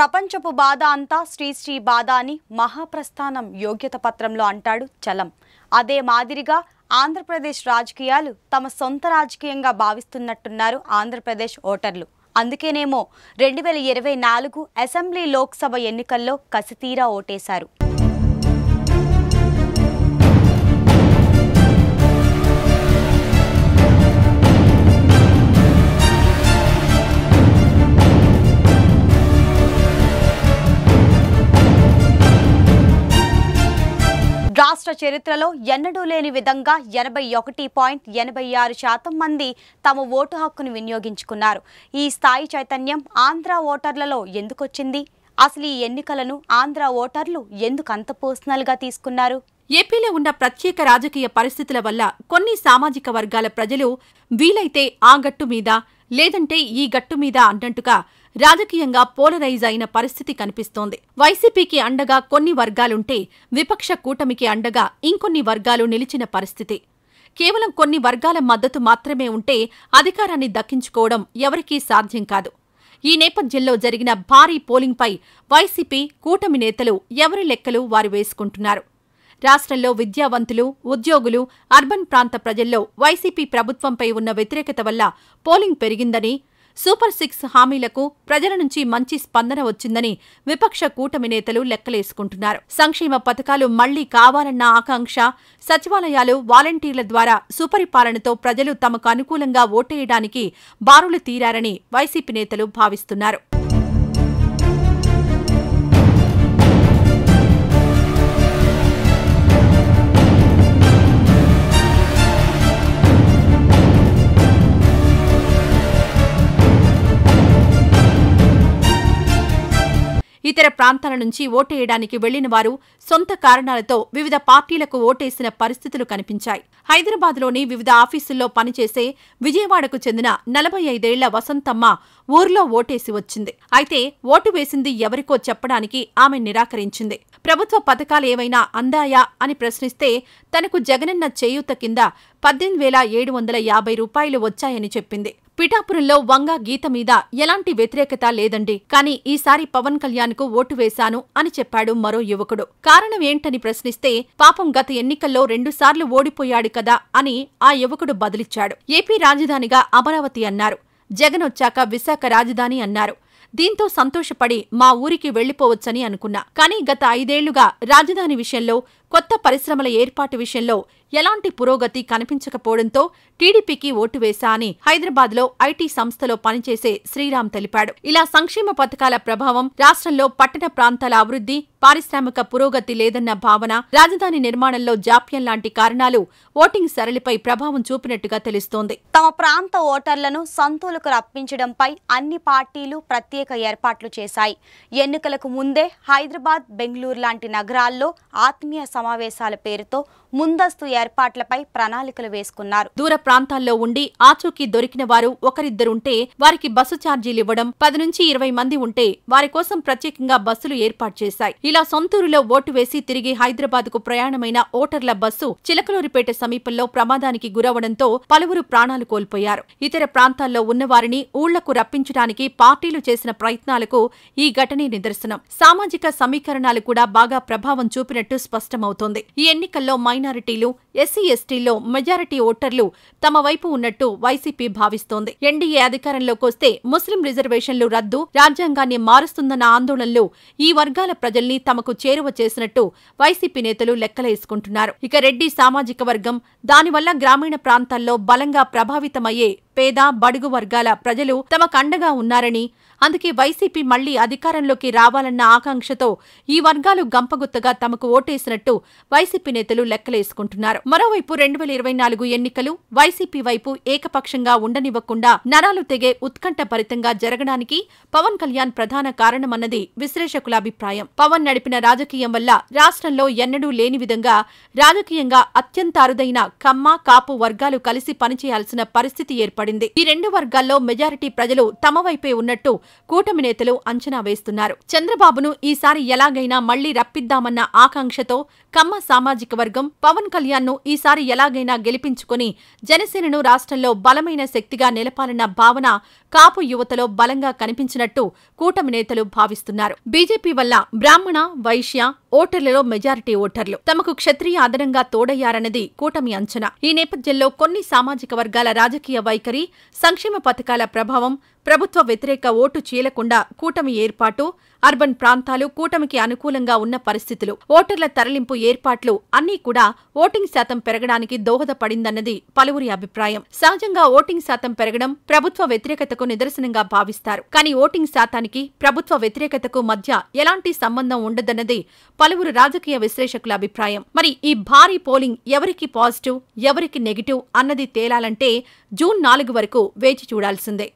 ప్రపంచపు బాధ అంతా శ్రీశ్రీ బాధ అని మహాప్రస్థానం యోగ్యత పత్రంలో అంటాడు చలం అదే మాదిరిగా ఆంధ్రప్రదేశ్ రాజకీయాలు తమ సొంత రాజకీయంగా భావిస్తున్నట్టున్నారు ఆంధ్రప్రదేశ్ ఓటర్లు అందుకేనేమో రెండు వేల ఇరవై నాలుగు అసెంబ్లీ లోక్సభ ఎన్నికల్లో కసితీరా ఓటేశారు రాష్ట్ర చరిత్రలో ఎన్నడూ లేని విధంగా ఎనభై ఒకటి పాయింట్ ఎనభై ఆరు శాతం మంది తమ ఓటు హక్కును వినియోగించుకున్నారు ఈ స్థాయి చైతన్యం ఆంధ్ర ఓటర్లలో ఎందుకొచ్చింది అసలు ఈ ఎన్నికలను ఆంధ్ర ఓటర్లు ఎందుకు అంత పర్సనల్గా తీసుకున్నారు ఏపీలో ఉన్న ప్రత్యేక రాజకీయ పరిస్థితుల వల్ల కొన్ని సామాజిక వర్గాల ప్రజలు వీలైతే ఆ గట్టు మీద లేదంటే ఈ గట్టు మీద అన్నట్టుగా రాజకీయంగా పోలరైజ్ అయిన పరిస్థితి కనిపిస్తోంది వైసీపీకి అండగా కొన్ని వర్గాలుంటే విపక్ష కూటమికి అండగా ఇంకొన్ని వర్గాలు నిలిచిన పరిస్థితి కేవలం కొన్ని వర్గాల మద్దతు మాత్రమే ఉంటే అధికారాన్ని దక్కించుకోవడం ఎవరికీ సాధ్యం కాదు ఈ నేపథ్యంలో జరిగిన భారీ పోలింగ్పై వైసీపీ కూటమి నేతలు ఎవరి లెక్కలు వారు వేసుకుంటున్నారు రాష్ట్రంలో విద్యావంతులు ఉద్యోగులు అర్బన్ ప్రాంత ప్రజల్లో వైసీపీ ప్రభుత్వంపై ఉన్న వ్యతిరేకత వల్ల పోలింగ్ పెరిగిందని సూపర్ సిక్స్ హామీలకు ప్రజల నుంచి మంచి స్పందన వచ్చిందని విపక్ష కూటమి నేతలు లెక్కలేసుకుంటున్నారు సంక్షేమ పథకాలు మళ్లీ కావాలన్న ఆకాంక్ష సచివాలయాలు వాలంటీర్ల ద్వారా సుపరిపాలనతో ప్రజలు తమకు అనుకూలంగా ఓటేయడానికి బారులు తీరారని వైసీపీ నేతలు భావిస్తున్నారు ఇతర ప్రాంతాల నుంచి ఓటేయడానికి వెళ్లిన వారు సొంత కారణాలతో వివిధ పార్టీలకు ఓటేసిన పరిస్థితులు కనిపించాయి హైదరాబాద్లోని వివిధ ఆఫీసుల్లో పనిచేసే విజయవాడకు చెందిన నలభై ఐదేళ్ల వసంతమ్మ ఊర్లో ఓటేసి వచ్చింది అయితే ఓటు వేసింది ఎవరికో చెప్పడానికి ఆమె నిరాకరించింది ప్రభుత్వ పథకాలు ఏవైనా అందాయా అని ప్రశ్నిస్తే తనకు జగనన్న చేయూత కింద పద్దెనిమిది వేల ఏడు వందల యాభై రూపాయలు వచ్చాయని చెప్పింది పిఠాపురంలో వంగా గీత మీద ఎలాంటి వ్యతిరేకత లేదండి కానీ ఈసారి పవన్ కళ్యాణ్ కు ఓటు వేశాను అని చెప్పాడు మరో యువకుడు కారణం ఏంటని ప్రశ్నిస్తే పాపం గత ఎన్నికల్లో రెండుసార్లు ఓడిపోయాడు కదా అని ఆ యువకుడు బదిలిచ్చాడు ఏపీ రాజధానిగా అమరావతి అన్నారు జగన్ వచ్చాక విశాఖ రాజధాని అన్నారు దీంతో సంతోషపడి మా ఊరికి వెళ్లిపోవచ్చని అనుకున్నా కానీ గత ఐదేళ్లుగా రాజధాని విషయంలో కొత్త పరిశ్రమల ఏర్పాటు విషయంలో ఎలాంటి పురోగతి కనిపించకపోవడంతో టీడీపీకి ఓటు వేశా అని హైదరాబాద్లో ఐటీ సంస్థలో పనిచేసే శ్రీరామ్ తెలిపాడు ఇలా సంక్షేమ పథకాల ప్రభావం రాష్ట్రంలో పట్టణ ప్రాంతాల అభివృద్ధి పారిశ్రామిక పురోగతి లేదన్న భావన రాజధాని నిర్మాణంలో జాప్యం లాంటి కారణాలు ఓటింగ్ సరళిపై ప్రభావం చూపినట్టుగా తెలుస్తోంది తమ ప్రాంత ఓటర్లను సంతూలకు రప్పించడంపై అన్ని పార్టీలు ప్రత్యేక ఏర్పాట్లు చేశాయి ఎన్నికలకు ముందే హైదరాబాద్ బెంగళూరు లాంటి నగరాల్లో ఆత్మీయ సమావేశాల పేరుతో ముందస్తు ఏర్పాట్లపై ప్రణాళికలు వేసుకున్నారు దూర ప్రాంతాల్లో ఉండి ఆచూకీ దొరికిన వారు ఒకరిద్దరుంటే వారికి బస్సు ఛార్జీలు ఇవ్వడం పది నుంచి ఇరవై మంది ఉంటే వారి కోసం ప్రత్యేకంగా బస్సులు ఏర్పాటు చేశాయి ఇలా సొంతూరులో ఓటు వేసి తిరిగి హైదరాబాద్ కు ప్రయాణమైన ఓటర్ల బస్సు చిలకలూరిపేట సమీపంలో ప్రమాదానికి గురవడంతో పలువురు ప్రాణాలు కోల్పోయారు ఇతర ప్రాంతాల్లో ఉన్నవారిని ఊళ్లకు రప్పించడానికి పార్టీలు చేసిన ప్రయత్నాలకు ఈ ఘటనే నిదర్శనం సామాజిక సమీకరణాలు కూడా బాగా ప్రభావం చూపినట్టు స్పష్టమవుతోంది ఈ ఎన్నికల్లో మైనారిటీలు ఎస్సీ ఎస్టీల్లో మెజారిటీ ఓటర్లు తమ వైపు ఉన్నట్టు వైసీపీ భావిస్తోంది ఎన్డీఏ అధికారంలోకి వస్తే ముస్లిం రిజర్వేషన్లు రద్దు రాజ్యాంగాన్ని మారుస్తుందన్న ఆందోళనలు ఈ వర్గాల ప్రజల్ని తమకు చేరువ చేసినట్టు వైసీపీ నేతలు లెక్కలేసుకుంటున్నారు ఇక రెడ్డి సామాజిక వర్గం దానివల్ల గ్రామీణ ప్రాంతాల్లో బలంగా ప్రభావితమయ్యే పేద బడుగు వర్గాల ప్రజలు తమ కండగా ఉన్నారని అందుకే వైసీపీ మళ్లీ అధికారంలోకి రావాలన్న ఆకాంక్షతో ఈ వర్గాలు గంపగుత్తగా తమకు ఓటేసినట్టు వైసీపీ నేతలు లెక్కలేసుకుంటున్నారు మరోవైపు రెండు వేల ఇరవై నాలుగు ఎన్నికలు వైసీపీ వైపు ఏకపక్షంగా ఉండనివ్వకుండా నరాలు తెగే ఉత్కంఠభరితంగా జరగడానికి పవన్ కళ్యాణ్ ప్రధాన కారణమన్నది విశ్లేషకుల అభిప్రాయం పవన్ నడిపిన రాజకీయం వల్ల రాష్ట్రంలో ఎన్నడూ లేని విధంగా రాజకీయంగా అత్యంత అరుదైన కమ్మ కాపు వర్గాలు కలిసి పనిచేయాల్సిన పరిస్థితి ఏర్పడింది ఏర్పడింది ఈ రెండు వర్గాల్లో మెజారిటీ ప్రజలు తమ వైపే ఉన్నట్టు కూటమి నేతలు అంచనా వేస్తున్నారు చంద్రబాబును ఈసారి ఎలాగైనా మళ్లీ రప్పిద్దామన్న ఆకాంక్షతో కమ్మ సామాజిక వర్గం పవన్ కళ్యాణ్ ను ఈసారి ఎలాగైనా గెలిపించుకుని జనసేనను రాష్ట్రంలో బలమైన శక్తిగా నిలపాలన్న భావన కాపు యువతలో బలంగా కనిపించినట్టు కూటమి నేతలు భావిస్తున్నారు బీజేపీ వల్ల బ్రాహ్మణ వైశ్య ఓటర్లలో మెజారిటీ ఓటర్లు తమకు క్షత్రియ అదనంగా తోడయ్యారన్నది కూటమి అంచనా ఈ నేపథ్యంలో కొన్ని సామాజిక వర్గాల రాజకీయ వైఖరి వైఖరి సంక్షేమ పథకాల ప్రభావం ప్రభుత్వ వ్యతిరేక ఓటు చీలకుండా కూటమి ఏర్పాటు అర్బన్ ప్రాంతాలు కూటమికి అనుకూలంగా ఉన్న పరిస్థితులు ఓటర్ల తరలింపు ఏర్పాట్లు అన్నీ కూడా ఓటింగ్ శాతం పెరగడానికి దోహదపడిందన్నది పలువురి అభిప్రాయం సహజంగా ఓటింగ్ శాతం పెరగడం ప్రభుత్వ వ్యతిరేకతకు నిదర్శనంగా భావిస్తారు కానీ ఓటింగ్ శాతానికి ప్రభుత్వ వ్యతిరేకతకు మధ్య ఎలాంటి సంబంధం ఉండదన్నది పలువురు రాజకీయ విశ్లేషకుల అభిప్రాయం మరి ఈ భారీ పోలింగ్ ఎవరికి పాజిటివ్ ఎవరికి నెగిటివ్ అన్నది తేలాలంటే జూన్ నాలుగు వరకు వేచి చూడాల్సిందే